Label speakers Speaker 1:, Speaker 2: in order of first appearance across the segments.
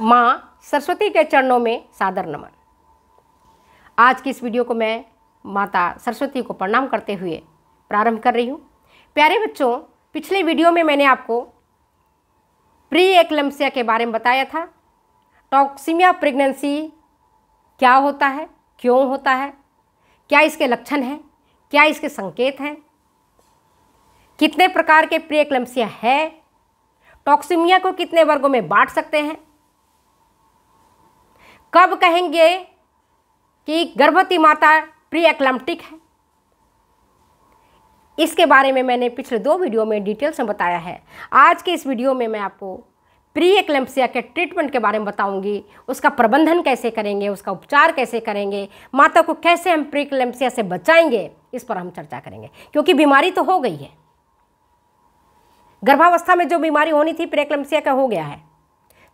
Speaker 1: माँ सरस्वती के चरणों में सादर नमन आज की इस वीडियो को मैं माता सरस्वती को प्रणाम करते हुए प्रारंभ कर रही हूँ प्यारे बच्चों पिछले वीडियो में मैंने आपको प्री एक्लम्सिया के बारे में बताया था टॉक्सीमिया प्रेगनेंसी क्या होता है क्यों होता है क्या इसके लक्षण हैं क्या इसके संकेत हैं कितने प्रकार के प्री एक्लम्सिया है टॉक्सीमिया को कितने वर्गों में बांट सकते हैं कब कहेंगे कि गर्भवती माता प्री एक्लम्पटिक है इसके बारे में मैंने पिछले दो वीडियो में डिटेल्स में बताया है आज के इस वीडियो में मैं आपको प्री एक्लम्पसिया के ट्रीटमेंट के बारे में बताऊंगी उसका प्रबंधन कैसे करेंगे उसका उपचार कैसे करेंगे माता को कैसे हम प्री एक्लम्पसिया से बचाएंगे इस पर हम चर्चा करेंगे क्योंकि बीमारी तो हो गई है गर्भावस्था में जो बीमारी होनी थी प्रेक्लम्पसिया का हो गया है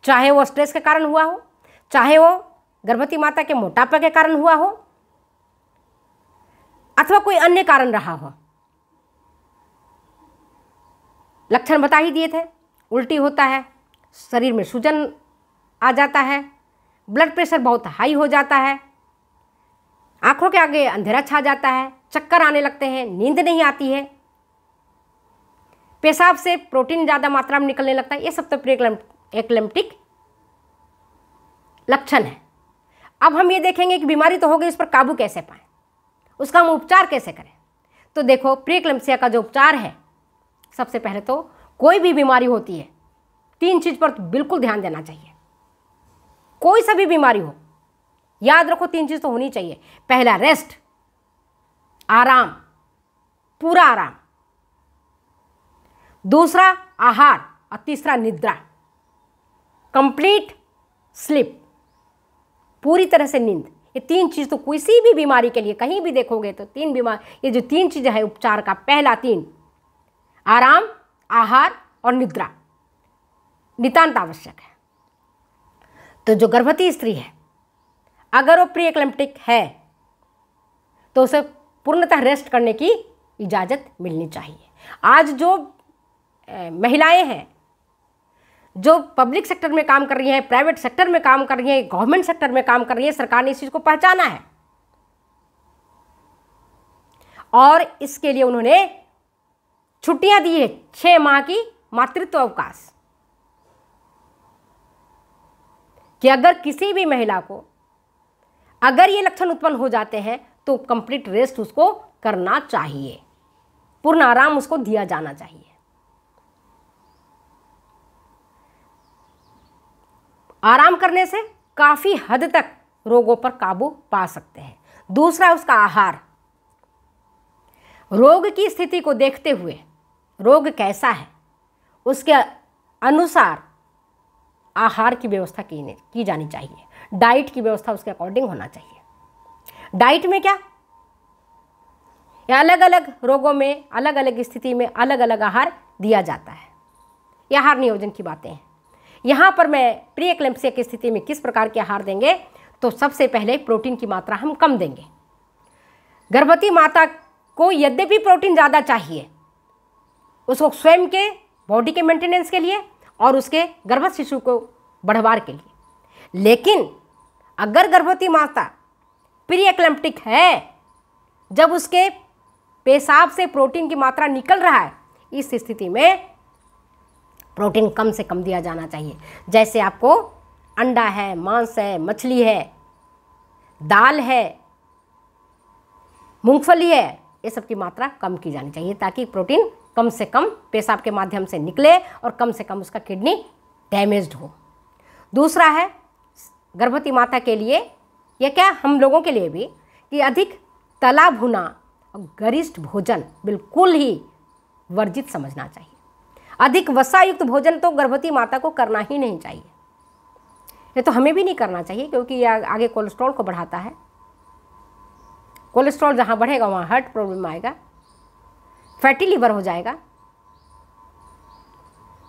Speaker 1: चाहे वो स्ट्रेस के कारण हुआ हो चाहे वो गर्भवती माता के मोटापा के कारण हुआ हो अथवा कोई अन्य कारण रहा हो लक्षण बता ही दिए थे उल्टी होता है शरीर में सूजन आ जाता है ब्लड प्रेशर बहुत हाई हो जाता है आंखों के आगे अंधेरा छा जाता है चक्कर आने लगते हैं नींद नहीं आती है पेशाब से प्रोटीन ज़्यादा मात्रा में निकलने लगता है ये सब तो एक्लेम्प्टिक लक्षण है अब हम ये देखेंगे कि बीमारी तो हो गई इस पर काबू कैसे पाए उसका हम उपचार कैसे करें तो देखो प्रियक्लम्सिया का जो उपचार है सबसे पहले तो कोई भी बीमारी होती है तीन चीज़ पर तो बिल्कुल ध्यान देना चाहिए कोई सा भी बीमारी हो याद रखो तीन चीज़ तो होनी चाहिए पहला रेस्ट आराम पूरा आराम दूसरा आहार और तीसरा निद्रा कंप्लीट स्लिप पूरी तरह से नींद ये तीन चीज़ तो किसी भी बीमारी के लिए कहीं भी देखोगे तो तीन बीमार ये जो तीन चीज़ें हैं उपचार का पहला तीन आराम आहार और निद्रा नितान्त आवश्यक है तो जो गर्भवती स्त्री है अगर वो प्री एक्लेम्प्टिक है तो उसे पूर्णतः रेस्ट करने की इजाज़त मिलनी चाहिए आज जो महिलाएं हैं जो पब्लिक सेक्टर में काम कर रही हैं प्राइवेट सेक्टर में काम कर रही हैं गवर्नमेंट सेक्टर में काम कर रही हैं सरकार ने इस चीज़ को पहचाना है और इसके लिए उन्होंने छुट्टियां दी है छह माह की मातृत्व अवकाश कि अगर किसी भी महिला को अगर ये लक्षण उत्पन्न हो जाते हैं तो कंप्लीट रेस्ट उसको करना चाहिए पूर्ण आराम उसको दिया जाना चाहिए आराम करने से काफ़ी हद तक रोगों पर काबू पा सकते हैं दूसरा उसका आहार रोग की स्थिति को देखते हुए रोग कैसा है उसके अनुसार आहार की व्यवस्था की की जानी चाहिए डाइट की व्यवस्था उसके अकॉर्डिंग होना चाहिए डाइट में क्या या अलग अलग रोगों में अलग अलग स्थिति में अलग अलग आहार दिया जाता है यह आहार नियोजन की बातें हैं यहाँ पर मैं प्री एक्लेम्पसिया की स्थिति में किस प्रकार के आहार देंगे तो सबसे पहले प्रोटीन की मात्रा हम कम देंगे गर्भवती माता को यद्यपि प्रोटीन ज़्यादा चाहिए उसको स्वयं के बॉडी के मेंटेनेंस के लिए और उसके गर्भ शिशु को बढ़वार के लिए लेकिन अगर गर्भवती माता प्री एक्लेम्पटिक है जब उसके पेशाब से प्रोटीन की मात्रा निकल रहा है इस स्थिति में प्रोटीन कम से कम दिया जाना चाहिए जैसे आपको अंडा है मांस है मछली है दाल है मूंगफली है ये सब की मात्रा कम की जानी चाहिए ताकि प्रोटीन कम से कम पेशाब के माध्यम से निकले और कम से कम उसका किडनी डैमेज हो दूसरा है गर्भवती माता के लिए या क्या हम लोगों के लिए भी कि अधिक तला भुना और गरिष्ठ भोजन बिल्कुल ही वर्जित समझना चाहिए अधिक वसायुक्त भोजन तो गर्भवती माता को करना ही नहीं चाहिए ये तो हमें भी नहीं करना चाहिए क्योंकि यह आगे कोलेस्ट्रॉल को बढ़ाता है कोलेस्ट्रॉल जहाँ बढ़ेगा वहाँ हार्ट प्रॉब्लम आएगा फैटी लीवर हो जाएगा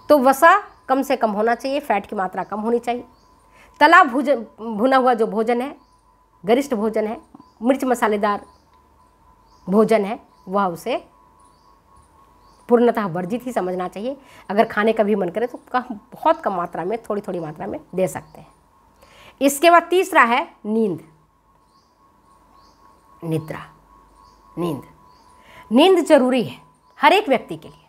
Speaker 1: तो वसा कम से कम होना चाहिए फैट की मात्रा कम होनी चाहिए तला भोजन भुना हुआ जो भोजन है गरिष्ठ भोजन है मिर्च मसालेदार भोजन है वह उसे पूर्णतः वर्जित ही समझना चाहिए अगर खाने का भी मन करे तो कम बहुत कम मात्रा में थोड़ी थोड़ी मात्रा में दे सकते हैं इसके बाद तीसरा है नींद निद्रा नींद नींद जरूरी है हर एक व्यक्ति के लिए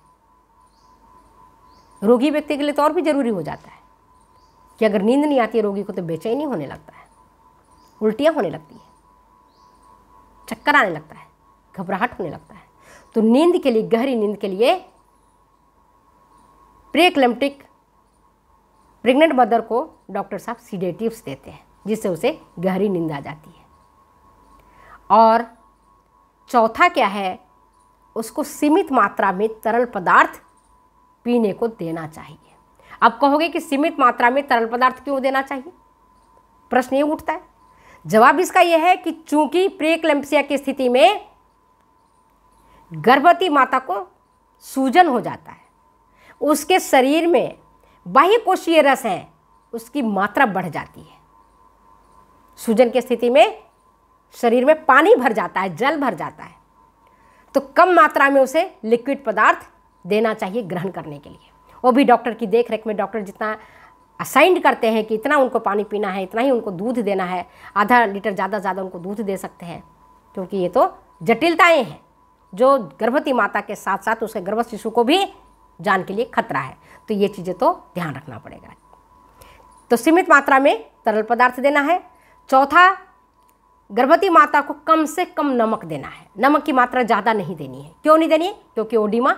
Speaker 1: रोगी व्यक्ति के लिए तो और भी जरूरी हो जाता है कि अगर नींद नहीं आती है रोगी को तो बेचैनी होने लगता है उल्टियाँ होने लगती है चक्कर आने लगता है घबराहट होने लगता है तो नींद के लिए गहरी नींद के लिए प्रेक्लेम्टिक प्रेग्नेंट मदर को डॉक्टर साहब सीडेटिव्स देते हैं जिससे उसे गहरी नींद आ जाती है और चौथा क्या है उसको सीमित मात्रा में तरल पदार्थ पीने को देना चाहिए अब कहोगे कि सीमित मात्रा में तरल पदार्थ क्यों देना चाहिए प्रश्न ये उठता है जवाब इसका यह है कि चूंकि प्रेक्लेम्पसिया की स्थिति में गर्भवती माता को सूजन हो जाता है उसके शरीर में बाह्य कोशीय रस है उसकी मात्रा बढ़ जाती है सूजन की स्थिति में शरीर में पानी भर जाता है जल भर जाता है तो कम मात्रा में उसे लिक्विड पदार्थ देना चाहिए ग्रहण करने के लिए वो भी डॉक्टर की देख रेख में डॉक्टर जितना असाइंड करते हैं कि इतना उनको पानी पीना है इतना ही उनको दूध देना है आधा लीटर ज़्यादा ज़्यादा उनको दूध दे सकते हैं क्योंकि ये तो जटिलताएँ हैं जो गर्भवती माता के साथ साथ उसके गर्भस्थ शिशु को भी जान के लिए खतरा है तो ये चीज़ें तो ध्यान रखना पड़ेगा तो सीमित मात्रा में तरल पदार्थ देना है चौथा गर्भवती माता को कम से कम नमक देना है नमक की मात्रा ज़्यादा नहीं देनी है क्यों नहीं देनी है क्योंकि ओडिमा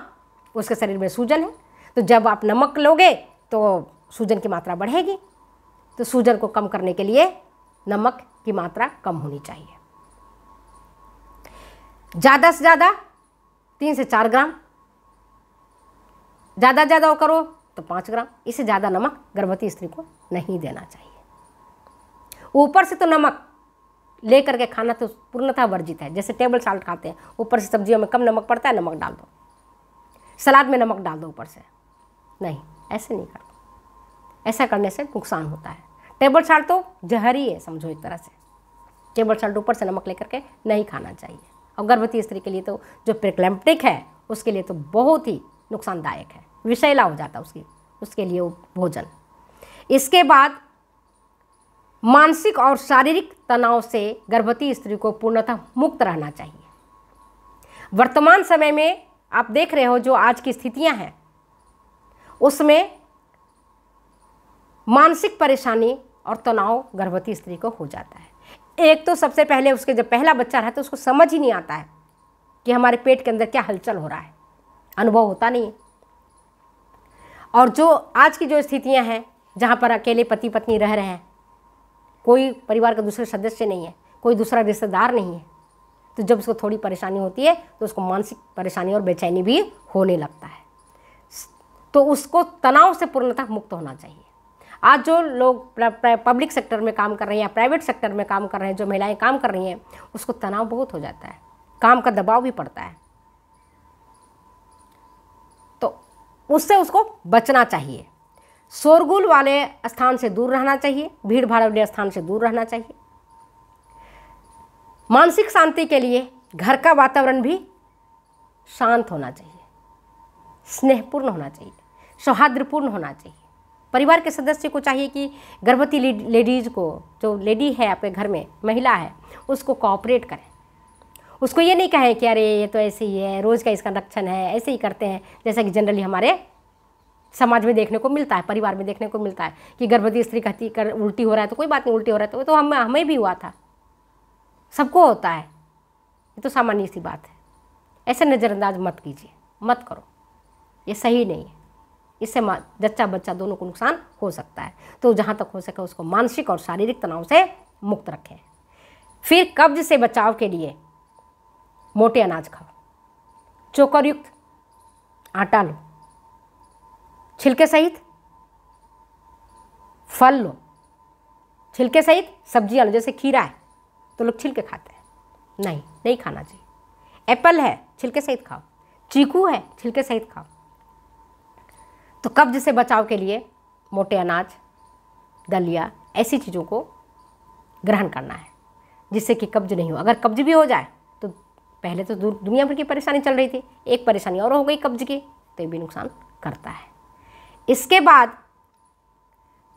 Speaker 1: उसके शरीर में सूजन है तो जब आप नमक लोगे तो सूजन की मात्रा बढ़ेगी तो सूजन को कम करने के लिए नमक की मात्रा कम होनी चाहिए ज़्यादा से ज़्यादा तीन से चार ग्राम ज़्यादा ज़्यादा वो करो तो पाँच ग्राम इससे ज़्यादा नमक गर्भवती स्त्री को नहीं देना चाहिए ऊपर से तो नमक लेकर के खाना तो पूर्णतः वर्जित है जैसे टेबल साल्ट खाते हैं ऊपर से सब्जियों में कम नमक पड़ता है नमक डाल दो सलाद में नमक डाल दो ऊपर से नहीं ऐसे नहीं करना ऐसा करने से नुकसान होता है टेबल साल्ट तो जहरी है समझो एक तरह से टेबल साल्ट ऊपर से नमक लेकर के नहीं खाना चाहिए और गर्भवती स्त्री के लिए तो जो प्रिक्लैम्पटिक है उसके लिए तो बहुत ही नुकसानदायक है विषैला हो जाता है उसकी उसके लिए भोजन इसके बाद मानसिक और शारीरिक तनाव से गर्भवती स्त्री को पूर्णतः मुक्त रहना चाहिए वर्तमान समय में आप देख रहे हो जो आज की स्थितियां हैं उसमें मानसिक परेशानी और तनाव गर्भवती स्त्री को हो जाता है एक तो सबसे पहले उसके जब पहला बच्चा रहता है तो उसको समझ ही नहीं आता है कि हमारे पेट के अंदर क्या हलचल हो रहा है अनुभव होता नहीं है और जो आज की जो स्थितियां हैं जहां पर अकेले पति पत्नी रह रहे हैं कोई परिवार का दूसरे सदस्य नहीं है कोई दूसरा रिश्तेदार नहीं है तो जब उसको थोड़ी परेशानी होती है तो उसको मानसिक परेशानी और बेचैनी भी होने लगता है तो उसको तनाव से पूर्णतः मुक्त होना चाहिए आज जो लोग पब्लिक सेक्टर में काम कर रहे हैं या प्राइवेट सेक्टर में काम कर रहे हैं जो महिलाएं काम कर रही हैं उसको तनाव बहुत हो जाता है काम का दबाव भी पड़ता है तो उससे उसको बचना चाहिए शोरगुल वाले स्थान से दूर रहना चाहिए भीड़ भाड़ वाले स्थान से दूर रहना चाहिए मानसिक शांति के लिए घर का वातावरण भी शांत होना चाहिए स्नेहपूर्ण होना चाहिए सौहार्दपूर्ण होना चाहिए परिवार के सदस्य को चाहिए कि गर्भवती लेडीज़ को जो लेडी है आपके घर में महिला है उसको कॉपरेट करें उसको ये नहीं कहें कि अरे ये तो ऐसे ही है रोज़ का इसका रक्षण है ऐसे ही करते हैं जैसा कि जनरली हमारे समाज में देखने को मिलता है परिवार में देखने को मिलता है कि गर्भवती स्त्री कहती कर उल्टी हो रहा है तो कोई बात नहीं उल्टी हो रहा है तो, तो हम हमें भी हुआ था सबको होता है ये तो सामान्य सी बात है ऐसे नज़रअंदाज मत कीजिए मत करो ये सही नहीं है इससे जच्चा बच्चा दोनों को नुकसान हो सकता है तो जहाँ तक हो सके उसको मानसिक और शारीरिक तनाव से मुक्त रखें फिर कब्ज से बचाव के लिए मोटे अनाज खाओ चोकर युक्त आटा लो छिलके सहित फल लो छिलके सहित सब्जियाँ लो जैसे खीरा है तो लोग छिलके खाते हैं नहीं नहीं खाना चाहिए एप्पल है छिलके सहित खाओ चीकू है छिलके सहित खाओ तो कब्ज से बचाव के लिए मोटे अनाज दलिया ऐसी चीज़ों को ग्रहण करना है जिससे कि कब्ज नहीं हो अगर कब्ज भी हो जाए तो पहले तो दुनिया भर की परेशानी चल रही थी एक परेशानी और हो गई कब्ज की तो ये भी नुकसान करता है इसके बाद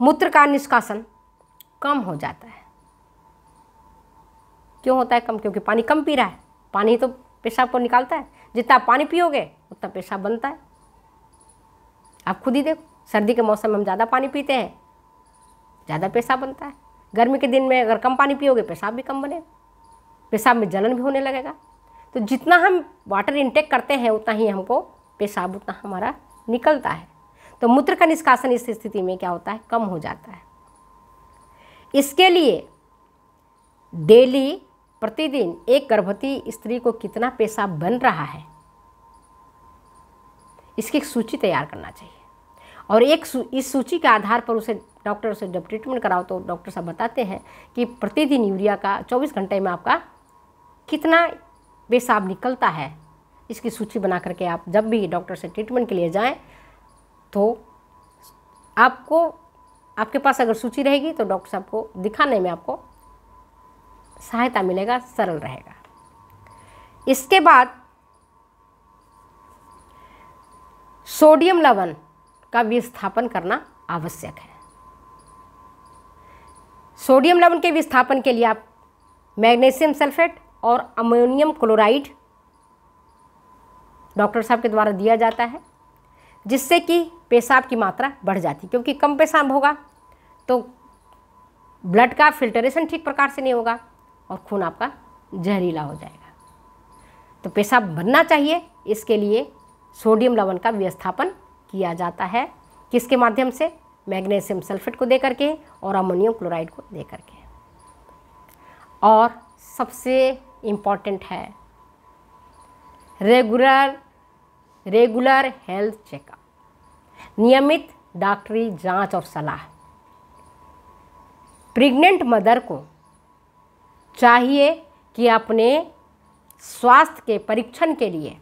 Speaker 1: मूत्र का निष्कासन कम हो जाता है क्यों होता है कम क्योंकि पानी कम पी रहा है पानी तो पेशाब को निकालता है जितना पानी पियोगे उतना पेशाब बनता है आप खुद ही देखो सर्दी के मौसम में हम ज़्यादा पानी पीते हैं ज़्यादा पेशाब बनता है गर्मी के दिन में अगर कम पानी पियोगे पेशाब भी कम बनेगा पेशाब में जलन भी होने लगेगा तो जितना हम वाटर इनटेक करते हैं उतना ही हमको पेशाब उतना हमारा निकलता है तो मूत्र का निष्कासन इस स्थिति में क्या होता है कम हो जाता है इसके लिए डेली प्रतिदिन एक गर्भवती स्त्री को कितना पेशाब बन रहा है इसकी एक सूची तैयार करना चाहिए और एक इस सूची के आधार पर उसे डॉक्टर से जब ट्रीटमेंट कराओ तो डॉक्टर साहब बताते हैं कि प्रतिदिन यूरिया का 24 घंटे में आपका कितना पेशाब निकलता है इसकी सूची बना करके आप जब भी डॉक्टर से ट्रीटमेंट के लिए जाएं तो आपको आपके पास अगर सूची रहेगी तो डॉक्टर साहब को दिखाने में आपको सहायता मिलेगा सरल रहेगा इसके बाद सोडियम लवण का विस्थापन करना आवश्यक है सोडियम लवण के विस्थापन के लिए आप मैग्नीशियम सल्फेट और अमोनियम क्लोराइड डॉक्टर साहब के द्वारा दिया जाता है जिससे कि पेशाब की मात्रा बढ़ जाती क्योंकि कम पेशाब होगा तो ब्लड का फिल्टरेशन ठीक प्रकार से नहीं होगा और खून आपका जहरीला हो जाएगा तो पेशाब बनना चाहिए इसके लिए सोडियम लवण का व्यवस्थापन किया जाता है किसके माध्यम से मैग्नेशियम सल्फेट को देकर के और अमोनियम क्लोराइड को देकर के और सबसे इम्पॉर्टेंट है रेगुलर रेगुलर हेल्थ चेकअप नियमित डॉक्टरी जांच और सलाह प्रेग्नेंट मदर को चाहिए कि अपने स्वास्थ्य के परीक्षण के लिए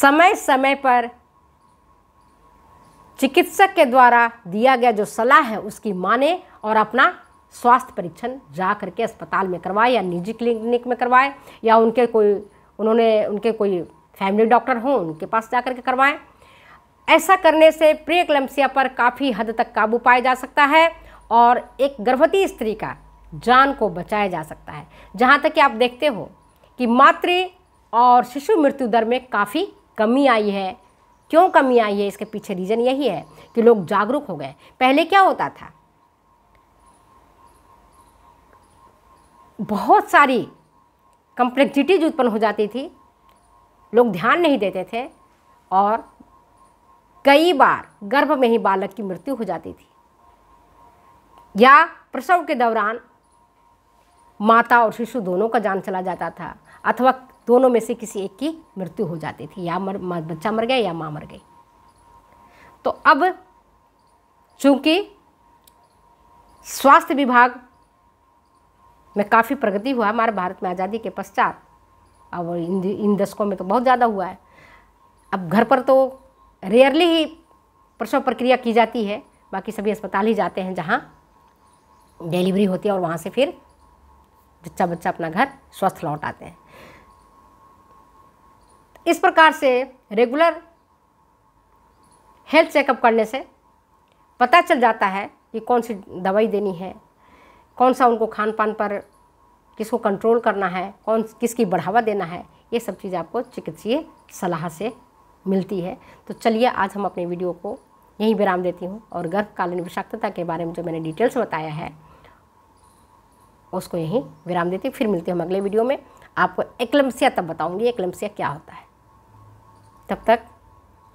Speaker 1: समय समय पर चिकित्सक के द्वारा दिया गया जो सलाह है उसकी माने और अपना स्वास्थ्य परीक्षण जा करके अस्पताल में करवाए या निजी क्लिनिक में करवाए या उनके कोई उन्होंने उनके कोई फैमिली डॉक्टर हों उनके पास जा करके करवाएं ऐसा करने से क्लम्सिया पर काफ़ी हद तक काबू पाया जा सकता है और एक गर्भवती स्त्री का जान को बचाया जा सकता है जहाँ तक कि आप देखते हो कि मातृ और शिशु मृत्यु दर में काफ़ी कमी आई है क्यों कमी आई है इसके पीछे रीज़न यही है कि लोग जागरूक हो गए पहले क्या होता था बहुत सारी कम्प्लेक्सिटीज उत्पन्न हो जाती थी लोग ध्यान नहीं देते थे और कई बार गर्भ में ही बालक की मृत्यु हो जाती थी या प्रसव के दौरान माता और शिशु दोनों का जान चला जाता था अथवा दोनों में से किसी एक की मृत्यु हो जाती थी या मर बच्चा मर गया या माँ मर गई तो अब चूँकि स्वास्थ्य विभाग में काफ़ी प्रगति हुआ हमारे भारत में आज़ादी के पश्चात अब इन इन दशकों में तो बहुत ज़्यादा हुआ है अब घर पर तो रेयरली ही प्रसव प्रक्रिया की जाती है बाकी सभी अस्पताल ही जाते हैं जहाँ डिलीवरी होती है और वहाँ से फिर बच्चा बच्चा अपना घर स्वस्थ लौट आते हैं इस प्रकार से रेगुलर हेल्थ चेकअप करने से पता चल जाता है कि कौन सी दवाई देनी है कौन सा उनको खान पान पर किसको कंट्रोल करना है कौन किसकी बढ़ावा देना है ये सब चीज़ आपको चिकित्सीय सलाह से मिलती है तो चलिए आज हम अपने वीडियो को यहीं विराम देती हूँ और गर्भकालीन विषाक्तता के बारे में जो मैंने डिटेल्स बताया है उसको यहीं विराम देती फिर मिलती हूँ हम अगले वीडियो में आपको एक्लम्सिया तब बताऊँगी एक्लम्सिया क्या होता है तब तक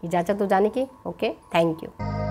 Speaker 1: इजाज़त हो जाने की ओके थैंक यू